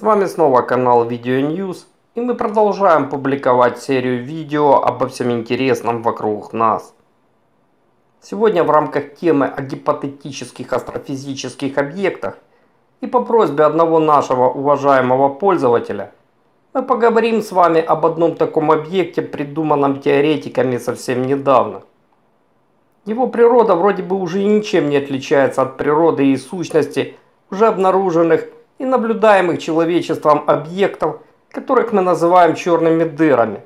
С вами снова канал Видео News и мы продолжаем публиковать серию видео обо всем интересном вокруг нас. Сегодня в рамках темы о гипотетических астрофизических объектах и по просьбе одного нашего уважаемого пользователя мы поговорим с вами об одном таком объекте, придуманном теоретиками совсем недавно. Его природа вроде бы уже ничем не отличается от природы и сущности уже обнаруженных и наблюдаемых человечеством объектов, которых мы называем черными дырами.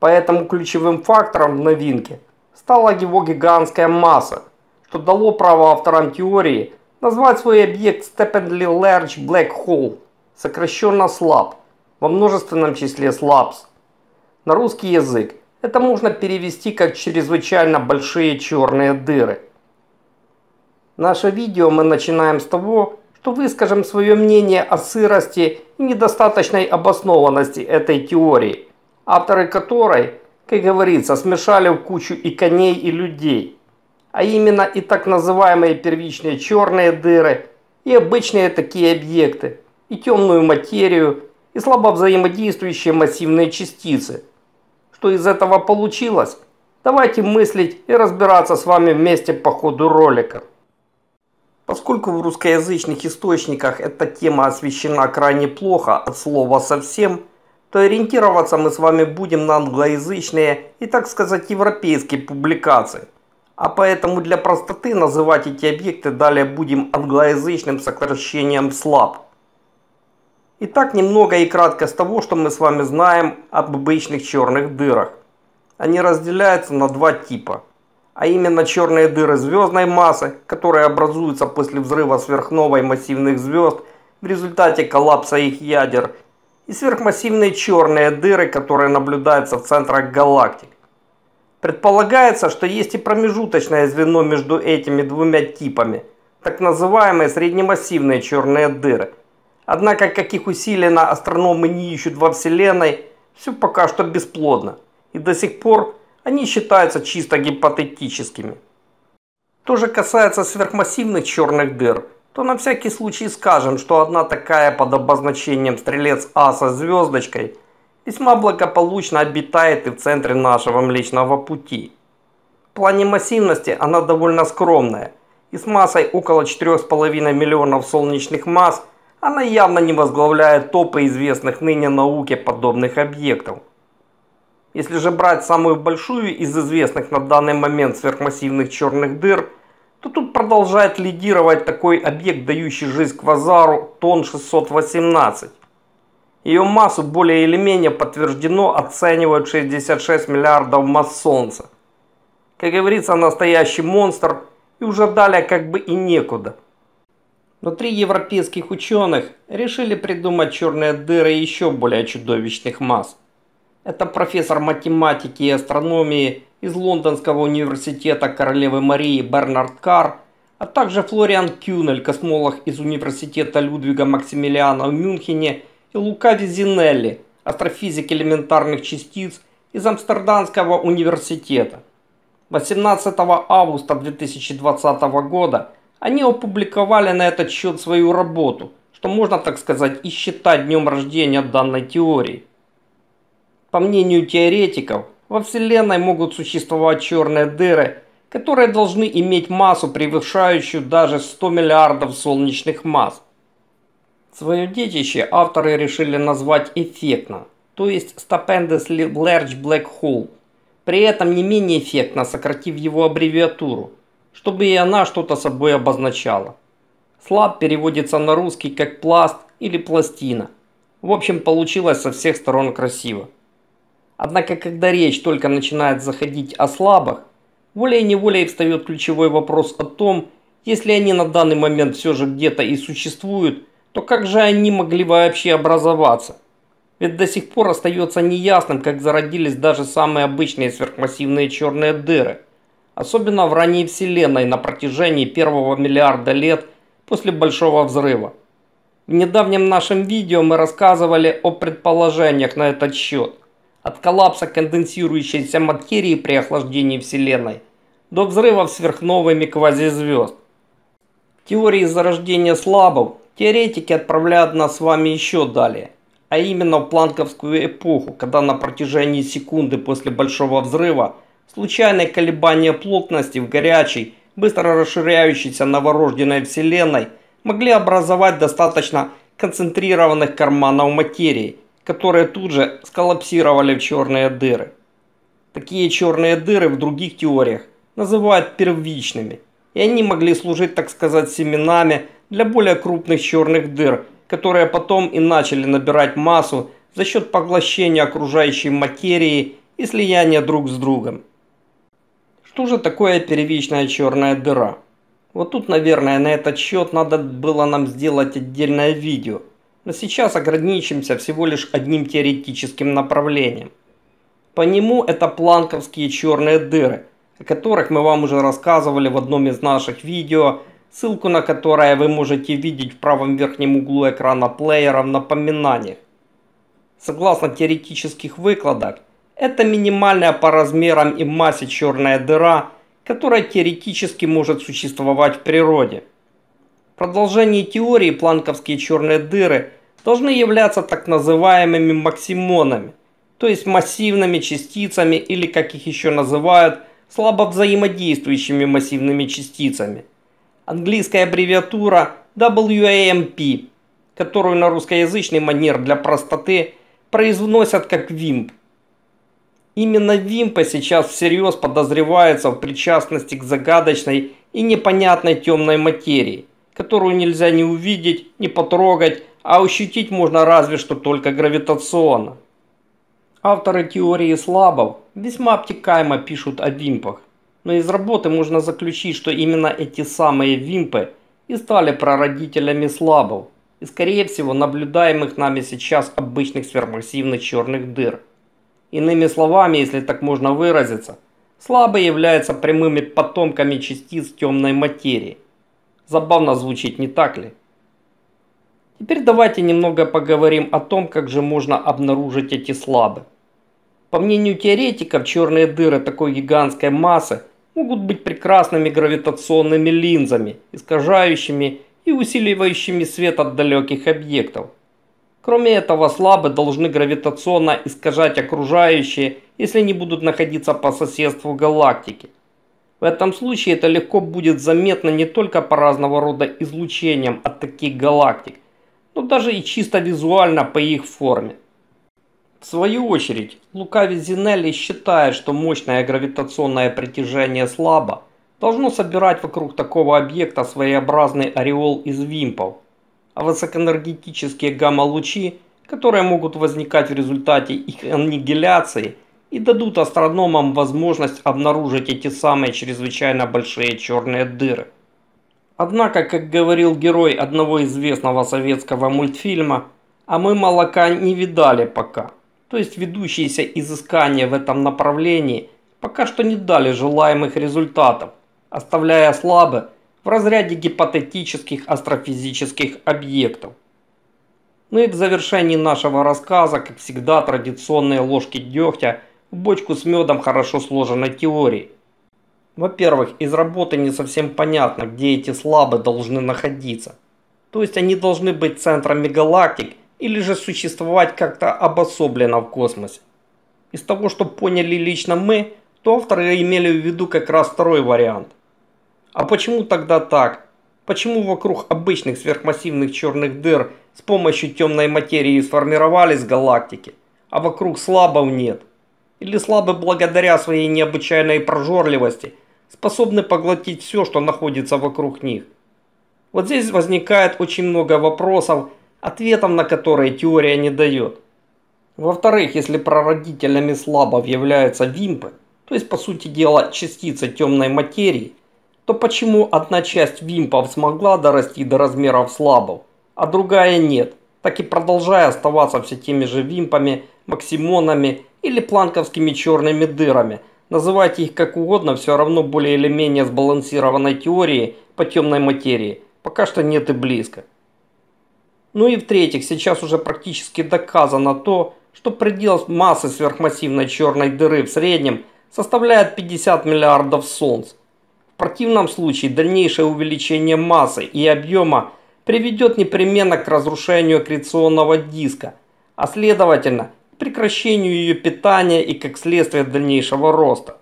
Поэтому ключевым фактором новинки стала его гигантская масса, что дало право авторам теории назвать свой объект Steppenly Large Black Hole, сокращенно SLAB, во множественном числе SLABs. На русский язык это можно перевести как чрезвычайно большие черные дыры. Наше видео мы начинаем с того, то выскажем свое мнение о сырости и недостаточной обоснованности этой теории, авторы которой, как говорится, смешали в кучу и коней, и людей, а именно и так называемые первичные черные дыры, и обычные такие объекты, и темную материю, и слабо взаимодействующие массивные частицы. Что из этого получилось? Давайте мыслить и разбираться с вами вместе по ходу ролика. Поскольку в русскоязычных источниках эта тема освещена крайне плохо, от слова совсем, то ориентироваться мы с вами будем на англоязычные и, так сказать, европейские публикации. А поэтому для простоты называть эти объекты далее будем англоязычным сокращением "слаб". Итак, немного и кратко с того, что мы с вами знаем об обычных черных дырах. Они разделяются на два типа – а именно черные дыры звездной массы, которые образуются после взрыва сверхновой массивных звезд в результате коллапса их ядер, и сверхмассивные черные дыры, которые наблюдаются в центрах галактик. Предполагается, что есть и промежуточное звено между этими двумя типами, так называемые среднемассивные черные дыры. Однако, каких усилий на астрономы не ищут во Вселенной, все пока что бесплодно. И до сих пор они считаются чисто гипотетическими. То же касается сверхмассивных черных дыр, то на всякий случай скажем, что одна такая под обозначением стрелец А со звездочкой весьма благополучно обитает и в центре нашего Млечного Пути. В плане массивности она довольно скромная, и с массой около 4,5 миллионов солнечных масс она явно не возглавляет топы известных ныне науке подобных объектов. Если же брать самую большую из известных на данный момент сверхмассивных черных дыр, то тут продолжает лидировать такой объект, дающий жизнь квазару тон 618. Ее массу более или менее подтверждено оценивают 66 миллиардов масс Солнца. Как говорится, настоящий монстр и уже далее как бы и некуда. Но три европейских ученых решили придумать черные дыры еще более чудовищных масс. Это профессор математики и астрономии из Лондонского университета Королевы Марии Бернард Карр, а также Флориан Кюнель, космолог из университета Людвига Максимилиана в Мюнхене и Лука Визинелли, астрофизик элементарных частиц из Амстердамского университета. 18 августа 2020 года они опубликовали на этот счет свою работу, что можно, так сказать, и считать днем рождения данной теории. По мнению теоретиков, во Вселенной могут существовать черные дыры, которые должны иметь массу, превышающую даже 100 миллиардов солнечных масс. Своё детище авторы решили назвать эффектно, то есть Stupendously Large Black Hole, при этом не менее эффектно сократив его аббревиатуру, чтобы и она что-то собой обозначала. Слаб переводится на русский как пласт или пластина. В общем, получилось со всех сторон красиво. Однако, когда речь только начинает заходить о слабых, волей-неволей встает ключевой вопрос о том, если они на данный момент все же где-то и существуют, то как же они могли вообще образоваться? Ведь до сих пор остается неясным, как зародились даже самые обычные сверхмассивные черные дыры. Особенно в ранней вселенной на протяжении первого миллиарда лет после Большого Взрыва. В недавнем нашем видео мы рассказывали о предположениях на этот счет – от коллапса конденсирующейся материи при охлаждении Вселенной до взрывов сверхновыми квазизвезд. В теории зарождения слабов теоретики отправляют нас с вами еще далее, а именно в планковскую эпоху, когда на протяжении секунды после Большого Взрыва случайные колебания плотности в горячей, быстро расширяющейся новорожденной Вселенной могли образовать достаточно концентрированных карманов материи – которые тут же сколлапсировали в черные дыры. Такие черные дыры в других теориях называют первичными, и они могли служить, так сказать, семенами для более крупных черных дыр, которые потом и начали набирать массу за счет поглощения окружающей материи и слияния друг с другом. Что же такое первичная черная дыра? Вот тут, наверное, на этот счет надо было нам сделать отдельное видео, но сейчас ограничимся всего лишь одним теоретическим направлением. По нему это планковские черные дыры, о которых мы вам уже рассказывали в одном из наших видео, ссылку на которое вы можете видеть в правом верхнем углу экрана плеера в напоминаниях. Согласно теоретических выкладок, это минимальная по размерам и массе черная дыра, которая теоретически может существовать в природе. В продолжении теории планковские черные дыры должны являться так называемыми максимонами, то есть массивными частицами или, как их еще называют, слабо взаимодействующими массивными частицами. Английская аббревиатура WAMP, которую на русскоязычный манер для простоты произносят как ВИМП. Именно Вимпа сейчас всерьез подозревается в причастности к загадочной и непонятной темной материи, которую нельзя ни увидеть, ни потрогать, а ощутить можно разве что только гравитационно. Авторы теории слабов весьма обтекаемо пишут о вимпах, но из работы можно заключить, что именно эти самые вимпы и стали прародителями слабов и скорее всего наблюдаемых нами сейчас обычных сверхмассивных черных дыр. Иными словами, если так можно выразиться, слабые являются прямыми потомками частиц темной материи. Забавно звучит, не так ли? Теперь давайте немного поговорим о том, как же можно обнаружить эти слабы. По мнению теоретиков, черные дыры такой гигантской массы могут быть прекрасными гравитационными линзами, искажающими и усиливающими свет от далеких объектов. Кроме этого, слабы должны гравитационно искажать окружающие, если не будут находиться по соседству галактики. В этом случае это легко будет заметно не только по разного рода излучениям от таких галактик, но ну, даже и чисто визуально по их форме. В свою очередь, Лука Визинелли считает, что мощное гравитационное притяжение слабо должно собирать вокруг такого объекта своеобразный ореол из вимпов, а высокоэнергетические гамма-лучи, которые могут возникать в результате их аннигиляции, и дадут астрономам возможность обнаружить эти самые чрезвычайно большие черные дыры. Однако, как говорил герой одного известного советского мультфильма, а мы молока не видали пока. То есть ведущиеся изыскания в этом направлении пока что не дали желаемых результатов, оставляя слабы в разряде гипотетических астрофизических объектов. Ну и в завершении нашего рассказа, как всегда, традиционные ложки дегтя в бочку с медом хорошо сложенной теории – во-первых, из работы не совсем понятно, где эти слабы должны находиться. То есть они должны быть центрами галактик или же существовать как-то обособленно в космосе. Из того, что поняли лично мы, то авторы имели в виду как раз второй вариант. А почему тогда так? Почему вокруг обычных сверхмассивных черных дыр с помощью темной материи сформировались галактики, а вокруг слабов нет? Или слабы благодаря своей необычайной прожорливости – способны поглотить все, что находится вокруг них. Вот здесь возникает очень много вопросов, ответом на которые теория не дает. Во-вторых, если прародителями слабов являются вимпы, то есть по сути дела частицы темной материи, то почему одна часть вимпов смогла дорасти до размеров слабов, а другая нет, так и продолжая оставаться все теми же вимпами, максимонами или планковскими черными дырами – Называйте их как угодно, все равно более или менее сбалансированной теории по темной материи пока что нет и близко. Ну и в-третьих, сейчас уже практически доказано то, что предел массы сверхмассивной черной дыры в среднем составляет 50 миллиардов солнц. В противном случае дальнейшее увеличение массы и объема приведет непременно к разрушению аккреционного диска, а следовательно прекращению ее питания и как следствие дальнейшего роста.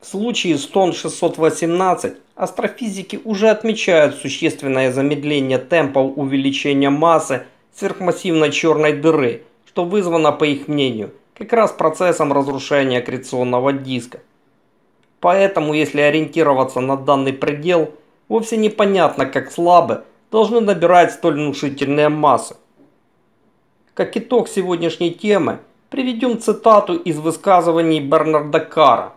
В случае с Тон 618 астрофизики уже отмечают существенное замедление темпов увеличения массы сверхмассивной черной дыры, что вызвано, по их мнению, как раз процессом разрушения аккреционного диска. Поэтому, если ориентироваться на данный предел, вовсе непонятно, как слабы должны набирать столь внушительные массы. Как итог сегодняшней темы, приведем цитату из высказываний Бернарда Кара.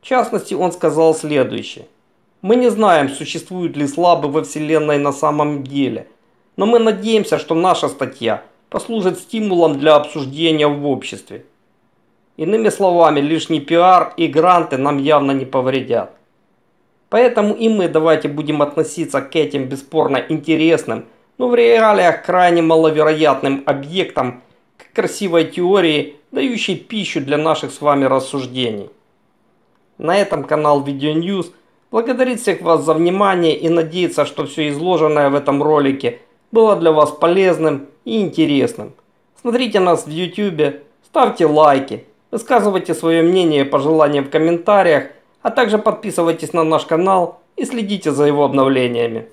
В частности, он сказал следующее. «Мы не знаем, существуют ли слабы во Вселенной на самом деле, но мы надеемся, что наша статья послужит стимулом для обсуждения в обществе. Иными словами, лишний пиар и гранты нам явно не повредят. Поэтому и мы давайте будем относиться к этим бесспорно интересным но ну, в реалиях крайне маловероятным объектом к красивой теории, дающей пищу для наших с вами рассуждений. На этом канал Видео Ньюс благодарит всех вас за внимание и надеется, что все изложенное в этом ролике было для вас полезным и интересным. Смотрите нас в YouTube, ставьте лайки, высказывайте свое мнение и пожелания в комментариях, а также подписывайтесь на наш канал и следите за его обновлениями.